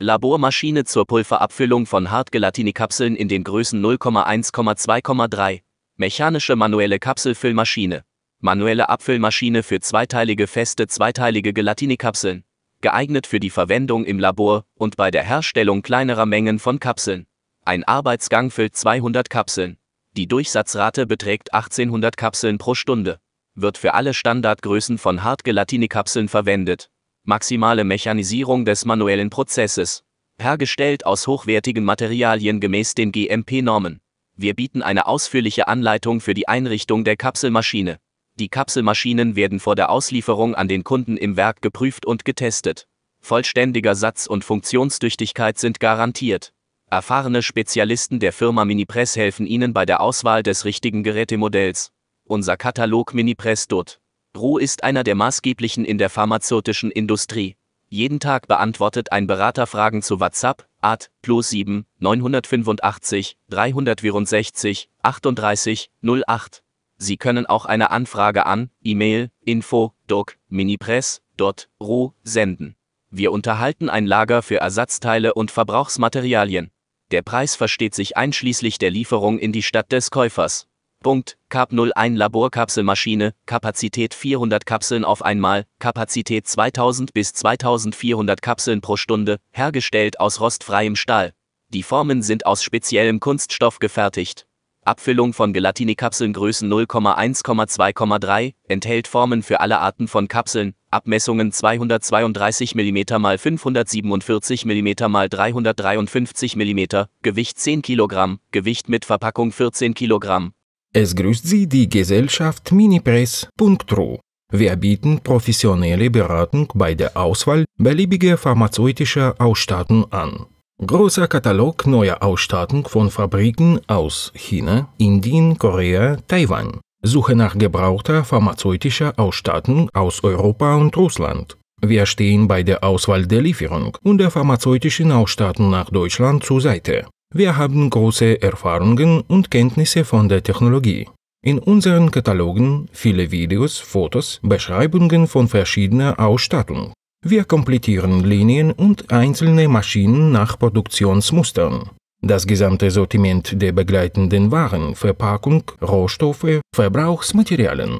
Labormaschine zur Pulverabfüllung von Hartgelatinikapseln in den Größen 0,1,2,3. Mechanische manuelle Kapselfüllmaschine. Manuelle Abfüllmaschine für zweiteilige feste zweiteilige Gelatinikapseln. Geeignet für die Verwendung im Labor und bei der Herstellung kleinerer Mengen von Kapseln. Ein Arbeitsgang füllt 200 Kapseln. Die Durchsatzrate beträgt 1800 Kapseln pro Stunde. Wird für alle Standardgrößen von Hartgelatinikapseln verwendet maximale Mechanisierung des manuellen Prozesses, hergestellt aus hochwertigen Materialien gemäß den GMP-Normen. Wir bieten eine ausführliche Anleitung für die Einrichtung der Kapselmaschine. Die Kapselmaschinen werden vor der Auslieferung an den Kunden im Werk geprüft und getestet. Vollständiger Satz und Funktionstüchtigkeit sind garantiert. Erfahrene Spezialisten der Firma Minipress helfen Ihnen bei der Auswahl des richtigen Gerätemodells. Unser Katalog Minipress dort. Roh ist einer der maßgeblichen in der pharmazeutischen Industrie. Jeden Tag beantwortet ein Berater Fragen zu WhatsApp, Art, plus 7, 985, 364, 38, 08. Sie können auch eine Anfrage an E-Mail, Info, Doc, Minipress, Dot, Ru, senden. Wir unterhalten ein Lager für Ersatzteile und Verbrauchsmaterialien. Der Preis versteht sich einschließlich der Lieferung in die Stadt des Käufers. Punkt, Cap 01 Laborkapselmaschine, Kapazität 400 Kapseln auf einmal, Kapazität 2000 bis 2400 Kapseln pro Stunde, hergestellt aus rostfreiem Stahl. Die Formen sind aus speziellem Kunststoff gefertigt. Abfüllung von Gelatinikapseln Größen 0,1,2,3, enthält Formen für alle Arten von Kapseln, Abmessungen 232 mm x 547 mm x 353 mm, Gewicht 10 kg, Gewicht mit Verpackung 14 kg. Es grüßt Sie die Gesellschaft Minipress.ru. Wir bieten professionelle Beratung bei der Auswahl beliebiger pharmazeutischer Ausstattung an. Großer Katalog neuer Ausstattung von Fabriken aus China, Indien, Korea, Taiwan. Suche nach gebrauchter pharmazeutischer Ausstattung aus Europa und Russland. Wir stehen bei der Auswahl der Lieferung und der pharmazeutischen Ausstattung nach Deutschland zur Seite. Wir haben große Erfahrungen und Kenntnisse von der Technologie. In unseren Katalogen viele Videos, Fotos, Beschreibungen von verschiedener Ausstattung. Wir komplettieren Linien und einzelne Maschinen nach Produktionsmustern. Das gesamte Sortiment der begleitenden Waren, Verpackung, Rohstoffe, Verbrauchsmaterialien.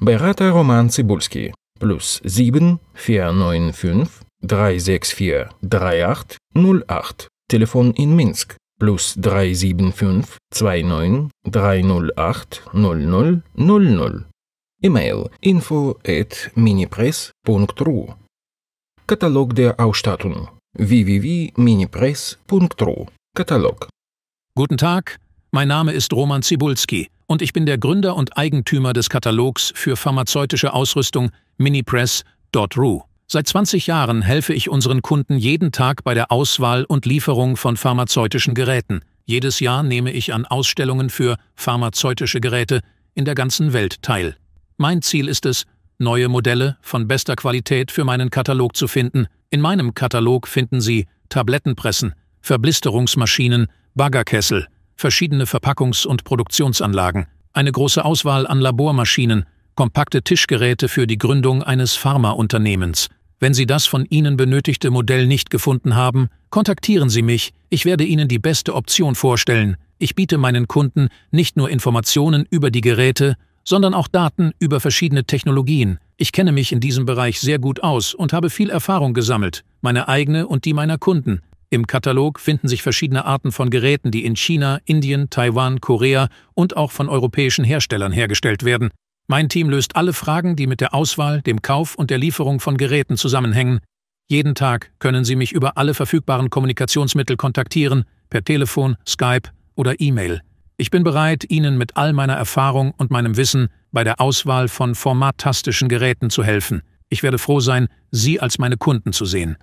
Berater Roman Zibulski plus 7 495 364 3808 Telefon in Minsk plus 375 29 308 00 00. E-Mail info at minipress.ru Katalog der Ausstattung www.minipress.ru Katalog Guten Tag, mein Name ist Roman Zibulski und ich bin der Gründer und Eigentümer des Katalogs für pharmazeutische Ausrüstung minipress.ru. Seit 20 Jahren helfe ich unseren Kunden jeden Tag bei der Auswahl und Lieferung von pharmazeutischen Geräten. Jedes Jahr nehme ich an Ausstellungen für pharmazeutische Geräte in der ganzen Welt teil. Mein Ziel ist es, neue Modelle von bester Qualität für meinen Katalog zu finden. In meinem Katalog finden Sie Tablettenpressen, Verblisterungsmaschinen, Baggerkessel, verschiedene Verpackungs- und Produktionsanlagen, eine große Auswahl an Labormaschinen, kompakte Tischgeräte für die Gründung eines Pharmaunternehmens. Wenn Sie das von Ihnen benötigte Modell nicht gefunden haben, kontaktieren Sie mich, ich werde Ihnen die beste Option vorstellen. Ich biete meinen Kunden nicht nur Informationen über die Geräte, sondern auch Daten über verschiedene Technologien. Ich kenne mich in diesem Bereich sehr gut aus und habe viel Erfahrung gesammelt, meine eigene und die meiner Kunden. Im Katalog finden sich verschiedene Arten von Geräten, die in China, Indien, Taiwan, Korea und auch von europäischen Herstellern hergestellt werden. Mein Team löst alle Fragen, die mit der Auswahl, dem Kauf und der Lieferung von Geräten zusammenhängen. Jeden Tag können Sie mich über alle verfügbaren Kommunikationsmittel kontaktieren, per Telefon, Skype oder E-Mail. Ich bin bereit, Ihnen mit all meiner Erfahrung und meinem Wissen bei der Auswahl von formattastischen Geräten zu helfen. Ich werde froh sein, Sie als meine Kunden zu sehen.